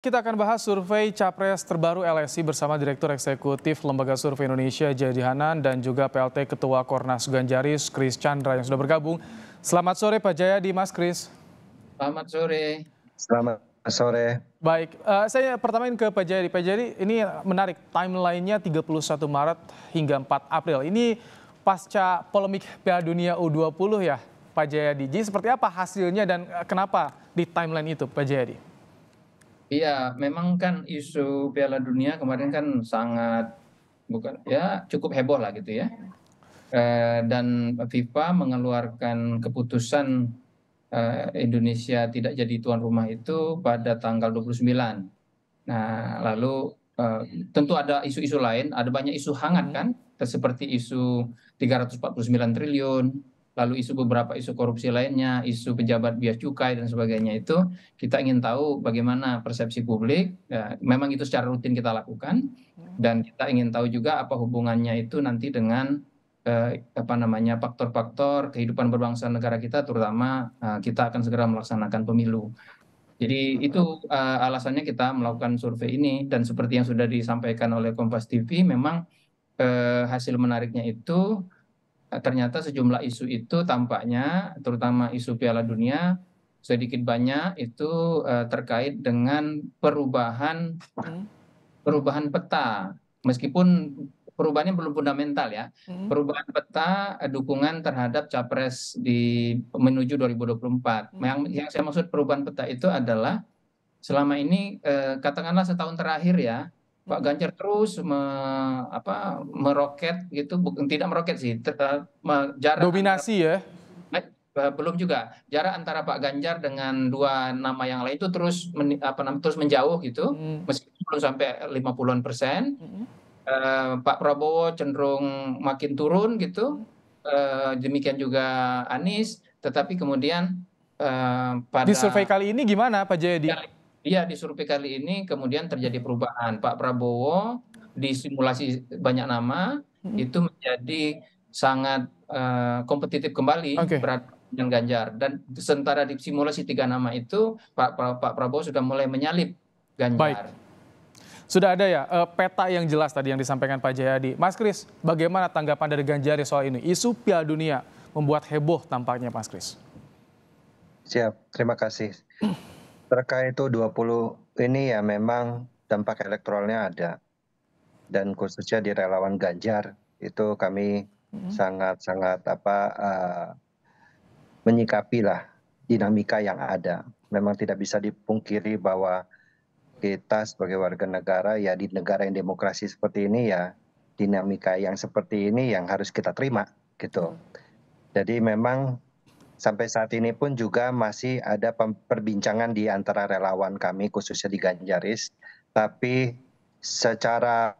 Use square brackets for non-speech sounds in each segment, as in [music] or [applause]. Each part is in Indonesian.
Kita akan bahas survei Capres terbaru LSI bersama Direktur Eksekutif Lembaga Survei Indonesia Jaya Hanan dan juga PLT Ketua Kornas Ganjaris Kris Chandra yang sudah bergabung. Selamat sore Pak Jayadi, Mas Kris. Selamat sore. Selamat sore. Baik, uh, saya pertama ingin ke Pak Jaya. Pak Jaya ini menarik timelinenya 31 Maret hingga 4 April. Ini pasca polemik Piala Dunia U20 ya Pak Jayadi. Jadi seperti apa hasilnya dan eh, kenapa di timeline itu Pak Jaya Jayadi? Iya, memang kan isu Piala Dunia kemarin kan sangat bukan ya cukup heboh lah gitu ya. Eh, dan FIFA mengeluarkan keputusan eh, Indonesia tidak jadi tuan rumah itu pada tanggal 29. Nah, lalu eh, tentu ada isu-isu lain, ada banyak isu hangat hmm. kan, seperti isu 349 triliun, lalu isu beberapa isu korupsi lainnya, isu pejabat bias cukai dan sebagainya itu kita ingin tahu bagaimana persepsi publik. Ya, memang itu secara rutin kita lakukan dan kita ingin tahu juga apa hubungannya itu nanti dengan eh, apa namanya faktor-faktor kehidupan berbangsa negara kita, terutama eh, kita akan segera melaksanakan pemilu. Jadi itu uh, alasannya kita melakukan survei ini dan seperti yang sudah disampaikan oleh Kompas TV memang uh, hasil menariknya itu Eh, ternyata sejumlah isu itu tampaknya terutama isu Piala Dunia sedikit banyak itu uh, terkait dengan perubahan hmm. perubahan peta meskipun perubahannya belum fundamental ya hmm. perubahan peta eh, dukungan terhadap capres di menuju 2024 hmm. yang yang saya maksud perubahan peta itu adalah selama ini uh, katakanlah setahun terakhir ya Pak hmm. Ganjar terus me, apa, meroket gitu, bukan tidak meroket sih, ter, jarak dominasi ya? antara, ya. belum juga jarak antara Pak Ganjar dengan dua nama yang lain itu terus men, apa namanya terus menjauh gitu, hmm. meskipun belum sampai 50-an persen. Hmm. Uh, Pak Prabowo cenderung makin turun gitu, uh, demikian juga Anies, tetapi kemudian pada di survei kali ini gimana Pak Jayadi? Iya, di survei kali ini kemudian terjadi perubahan. Pak Prabowo disimulasi banyak nama hmm. itu menjadi sangat uh, kompetitif kembali okay. berat dengan Ganjar dan sementara di simulasi tiga nama itu Pak Pak Prabowo sudah mulai menyalip Ganjar. Baik. Sudah ada ya uh, peta yang jelas tadi yang disampaikan Pak Jayadi. Mas Kris, bagaimana tanggapan dari Ganjar soal ini? Isu Piala Dunia membuat heboh tampaknya Mas Kris. Siap, terima kasih. Terkait itu 20 ini ya memang dampak elektoralnya ada. Dan khususnya di relawan Ganjar itu kami mm-hmm. sangat-sangat hmm. apa uh, eh, menyikapi lah dinamika yang ada. Memang tidak bisa dipungkiri bahwa kita sebagai warga negara ya di negara yang demokrasi seperti ini ya dinamika yang seperti ini yang harus kita terima gitu. Mm-hmm. Jadi memang sampai saat ini pun juga masih ada perbincangan di antara relawan kami khususnya di Ganjaris tapi secara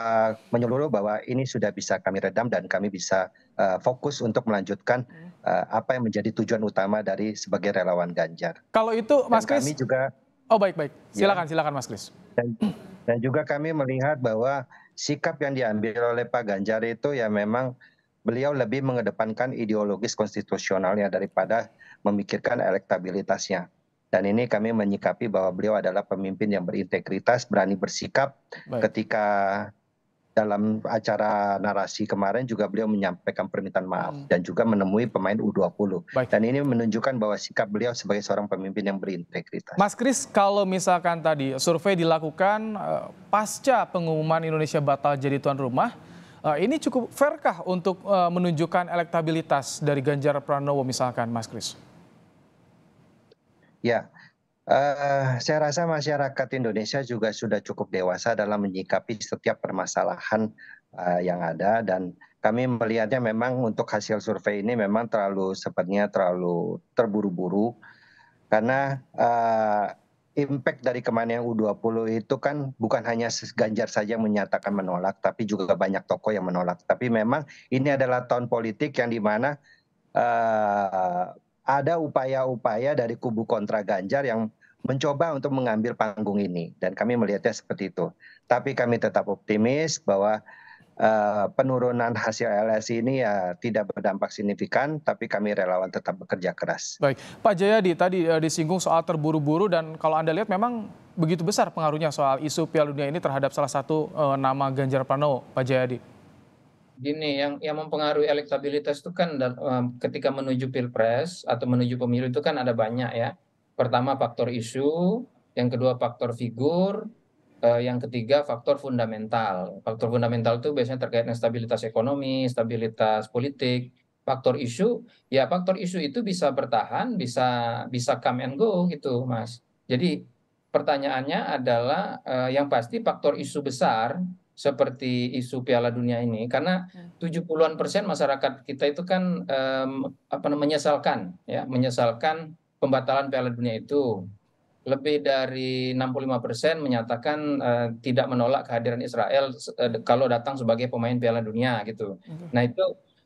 uh, menyeluruh bahwa ini sudah bisa kami redam dan kami bisa uh, fokus untuk melanjutkan uh, apa yang menjadi tujuan utama dari sebagai relawan Ganjar. Kalau itu Mas Kris kami juga Oh baik baik. Ya. Silakan ya, silakan Mas Kris. Dan, dan juga kami melihat bahwa sikap yang diambil oleh Pak Ganjar itu ya memang beliau lebih mengedepankan ideologis konstitusionalnya daripada memikirkan elektabilitasnya. Dan ini kami menyikapi bahwa beliau adalah pemimpin yang berintegritas, berani bersikap Baik. ketika dalam acara narasi kemarin juga beliau menyampaikan permintaan maaf hmm. dan juga menemui pemain U20. Baik. Dan ini menunjukkan bahwa sikap beliau sebagai seorang pemimpin yang berintegritas. Mas Kris, kalau misalkan tadi survei dilakukan eh, pasca pengumuman Indonesia batal jadi tuan rumah, Eh, ini cukup fairkah untuk eh, menunjukkan elektabilitas dari Ganjar Pranowo misalkan, Mas Kris? Ya, Uh, saya rasa masyarakat Indonesia juga sudah cukup dewasa dalam menyikapi setiap permasalahan uh, yang ada dan kami melihatnya memang untuk hasil survei ini memang terlalu sepertinya terlalu terburu-buru karena uh, impact dari kemarin U20 itu kan bukan hanya Ganjar saja yang menyatakan menolak, tapi juga banyak tokoh yang menolak. Tapi memang ini adalah tahun politik yang dimana uh, eh, ada upaya-upaya dari kubu kontra Ganjar yang mencoba untuk mengambil panggung ini. Dan kami melihatnya seperti itu. Tapi kami tetap optimis bahwa Eh, penurunan [laughs] hasil LSI ini ya tidak berdampak signifikan, tapi kami relawan tetap bekerja keras. Baik, Pak Jayadi tadi eh, disinggung soal terburu-buru dan kalau Anda lihat memang begitu besar pengaruhnya soal isu Piala Dunia ini terhadap salah satu eh, nama Ganjar Pranowo, Pak Jayadi. Gini, yang yang mempengaruhi elektabilitas itu kan ketika menuju pilpres atau menuju pemilu itu kan ada banyak ya. Pertama faktor isu, yang kedua faktor figur, Uh, yang ketiga faktor fundamental. Faktor fundamental itu biasanya terkait dengan stabilitas ekonomi, stabilitas politik, faktor isu. Ya faktor isu itu bisa bertahan, bisa bisa come and go gitu, Mas. Jadi pertanyaannya adalah uh, yang pasti faktor isu besar seperti isu Piala Dunia ini karena 70-an hmm. persen masyarakat kita itu kan um, apa namanya menyesalkan ya menyesalkan pembatalan Piala Dunia itu lebih dari 65 persen menyatakan uh, tidak menolak kehadiran Israel uh, kalau datang sebagai pemain Piala Dunia gitu. Mm -hmm. Nah itu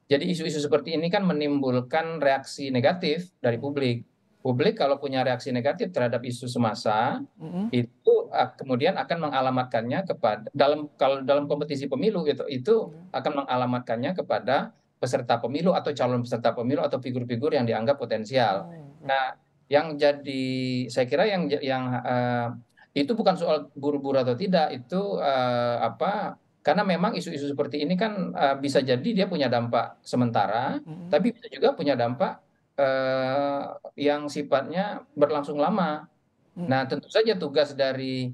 jadi isu-isu seperti ini kan menimbulkan reaksi negatif dari publik. Publik kalau punya reaksi negatif terhadap isu semasa mm -hmm. itu uh, kemudian akan mengalamatkannya kepada dalam kalau dalam kompetisi pemilu gitu itu mm -hmm. akan mengalamatkannya kepada peserta pemilu atau calon peserta pemilu atau figur-figur yang dianggap potensial. Mm -hmm. Nah yang jadi saya kira yang yang uh, itu bukan soal buru-buru atau tidak itu uh, apa karena memang isu-isu seperti ini kan uh, bisa jadi dia punya dampak sementara mm-hmm. tapi bisa juga punya dampak uh, yang sifatnya berlangsung lama mm-hmm. nah tentu saja tugas dari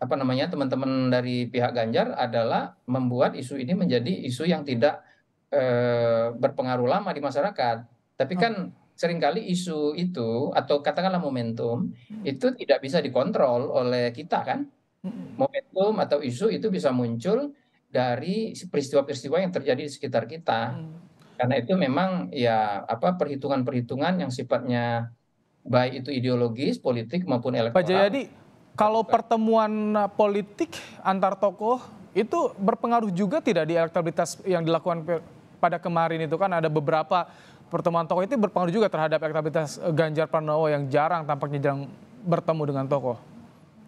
apa namanya teman-teman dari pihak Ganjar adalah membuat isu ini menjadi isu yang tidak uh, berpengaruh lama di masyarakat tapi kan mm-hmm seringkali isu itu atau katakanlah momentum hmm. itu tidak bisa dikontrol oleh kita kan. Hmm. Momentum atau isu itu bisa muncul dari peristiwa-peristiwa yang terjadi di sekitar kita. Hmm. Karena itu memang ya apa perhitungan-perhitungan yang sifatnya baik itu ideologis, politik maupun elektoral. Pak Jayadi, kalau pertemuan politik antar tokoh itu berpengaruh juga tidak di elektabilitas yang dilakukan pada kemarin itu kan ada beberapa pertemuan tokoh itu berpengaruh juga terhadap elektabilitas eh, Ganjar Pranowo yang jarang tampaknya jarang bertemu dengan tokoh.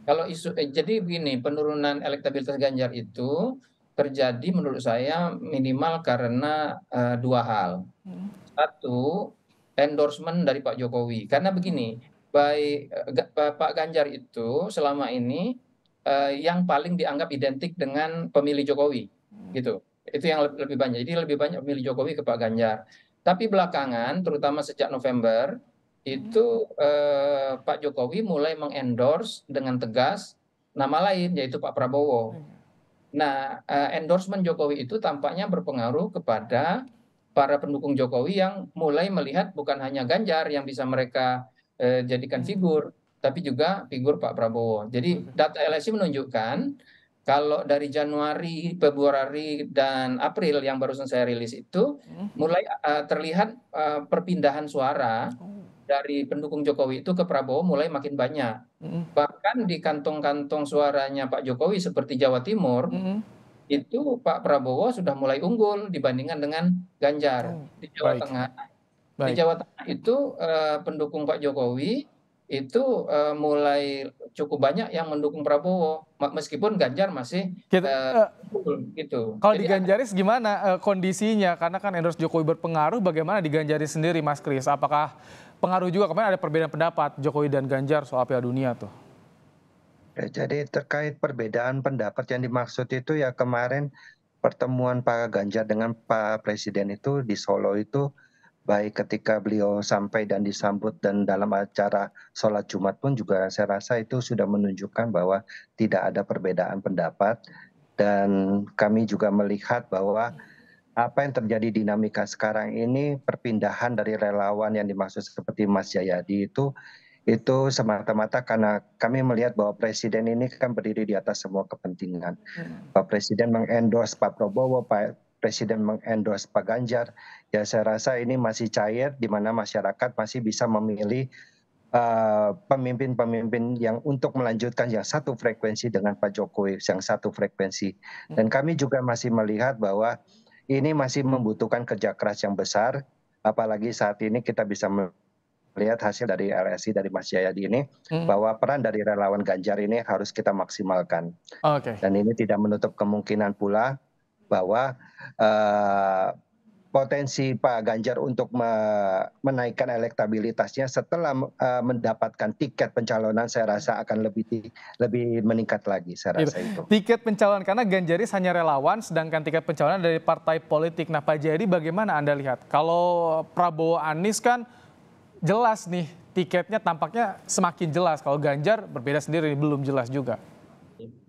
Kalau isu eh, jadi begini, penurunan elektabilitas Ganjar itu terjadi menurut saya minimal karena uh, dua hal. Hmm. Satu, endorsement dari Pak Jokowi. Karena begini, baik uh, eh, Pak Ganjar itu selama ini uh, yang paling dianggap identik dengan pemilih Jokowi, gitu. Itu yang lebih banyak. Jadi lebih banyak pemilih Jokowi ke Pak Ganjar tapi belakangan terutama sejak november itu eh, pak jokowi mulai mengendorse dengan tegas nama lain yaitu pak prabowo hmm. nah eh, endorsement jokowi itu tampaknya berpengaruh kepada para pendukung jokowi yang mulai melihat bukan hanya ganjar yang bisa mereka eh, jadikan hmm. figur tapi juga figur Pak Prabowo. Jadi hmm. data LSI menunjukkan kalau dari Januari, Februari, dan April yang barusan saya rilis itu hmm. mulai uh, terlihat uh, perpindahan suara oh. dari pendukung Jokowi itu ke Prabowo mulai makin banyak. Hmm. Bahkan di kantong-kantong suaranya Pak Jokowi seperti Jawa Timur hmm. itu Pak Prabowo sudah mulai unggul dibandingkan dengan Ganjar oh. di Jawa Baik. Tengah. Baik. Di Jawa Tengah itu uh, pendukung Pak Jokowi itu uh, mulai cukup banyak yang mendukung Prabowo meskipun Ganjar masih gitu. Uh, gitu. Kalau Jadi, di Ganjaris gimana uh, kondisinya karena kan endorse Jokowi berpengaruh bagaimana di Ganjaris sendiri Mas Kris apakah pengaruh juga kemarin ada perbedaan pendapat Jokowi dan Ganjar soal Piala Dunia tuh ya, jadi terkait perbedaan pendapat yang dimaksud itu ya kemarin pertemuan Pak Ganjar dengan Pak Presiden itu di Solo itu baik ketika beliau sampai dan disambut dan dalam acara sholat Jumat pun juga saya rasa itu sudah menunjukkan bahwa tidak ada perbedaan pendapat dan kami juga melihat bahwa apa yang terjadi dinamika sekarang ini perpindahan dari relawan yang dimaksud seperti Mas Jayadi itu itu semata-mata karena kami melihat bahwa presiden ini kan berdiri di atas semua kepentingan. Hmm. Pak Presiden mengendorse Pak Prabowo, Pak Presiden mengendorse Pak Ganjar ya saya rasa ini masih cair di mana masyarakat masih bisa memilih eh, pemimpin-pemimpin uh, yang untuk melanjutkan yang satu frekuensi dengan Pak Jokowi, yang satu frekuensi. Dan kami juga masih melihat bahwa ini masih membutuhkan kerja keras yang besar, apalagi saat ini kita bisa melihat hasil dari LSI dari Mas Jayadi ini hmm. bahwa peran dari relawan Ganjar ini harus kita maksimalkan. Okay. Dan ini tidak menutup kemungkinan pula bahwa uh, potensi Pak Ganjar untuk menaikkan elektabilitasnya setelah e, mendapatkan tiket pencalonan saya rasa akan lebih lebih meningkat lagi saya iya. rasa itu. Tiket pencalonan karena Ganjaris hanya relawan sedangkan tiket pencalonan dari partai politik. Nah Pak J.adi bagaimana Anda lihat? Kalau Prabowo Anies kan jelas nih tiketnya tampaknya semakin jelas. Kalau Ganjar berbeda sendiri belum jelas juga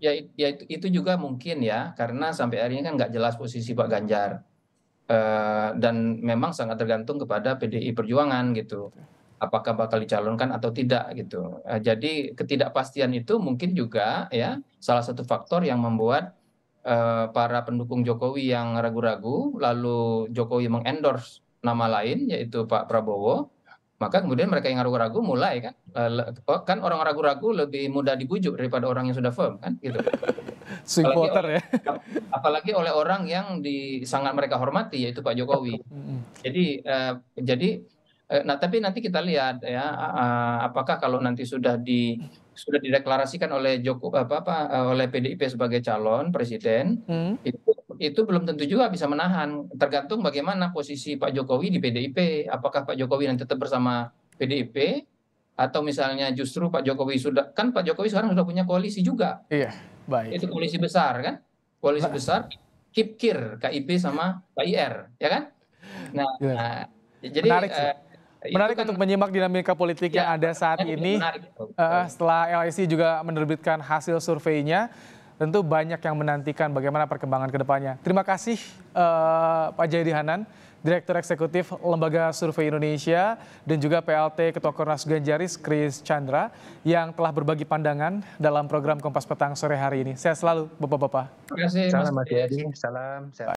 ya, ya itu, itu juga mungkin ya karena sampai hari ini kan nggak jelas posisi Pak Ganjar Eh, dan memang sangat tergantung kepada PDI Perjuangan gitu. Apakah bakal dicalonkan atau tidak gitu. Eh, jadi ketidakpastian itu mungkin juga ya salah satu faktor yang membuat eh, para pendukung Jokowi yang ragu-ragu lalu Jokowi mengendorse nama lain yaitu Pak Prabowo maka kemudian mereka yang ragu-ragu mulai kan kan orang ragu-ragu lebih mudah dibujuk daripada orang yang sudah firm kan gitu [laughs] swing voter ya. apalagi oleh orang yang di, sangat mereka hormati yaitu Pak Jokowi. Jadi uh, jadi uh, nah tapi nanti kita lihat ya uh, apakah kalau nanti sudah di sudah dideklarasikan oleh Joko apa apa oleh PDIP sebagai calon presiden hmm. itu itu belum tentu juga bisa menahan tergantung bagaimana posisi Pak Jokowi di PDIP apakah Pak Jokowi nanti tetap bersama PDIP atau misalnya justru Pak Jokowi sudah kan Pak Jokowi sekarang sudah punya koalisi juga. Iya, baik. Itu koalisi besar kan? Koalisi nah. besar Kipkir, KIP sama KIR, ya kan? Nah, ya. nah jadi menarik sih. Uh, Menarik kan, untuk menyimak dinamika politik ya, yang ada saat ini. Uh, setelah LSI juga menerbitkan hasil surveinya, tentu banyak yang menantikan bagaimana perkembangan kedepannya. Terima kasih uh, Pak Jayadi Hanan Direktur Eksekutif Lembaga Survei Indonesia, dan juga PLT Ketua Kornas Ganjaris, Kris Chandra, yang telah berbagi pandangan dalam program Kompas Petang sore hari ini. Saya selalu, Bapak-Bapak. Terima kasih. Salam, Mas Salam. Sehat.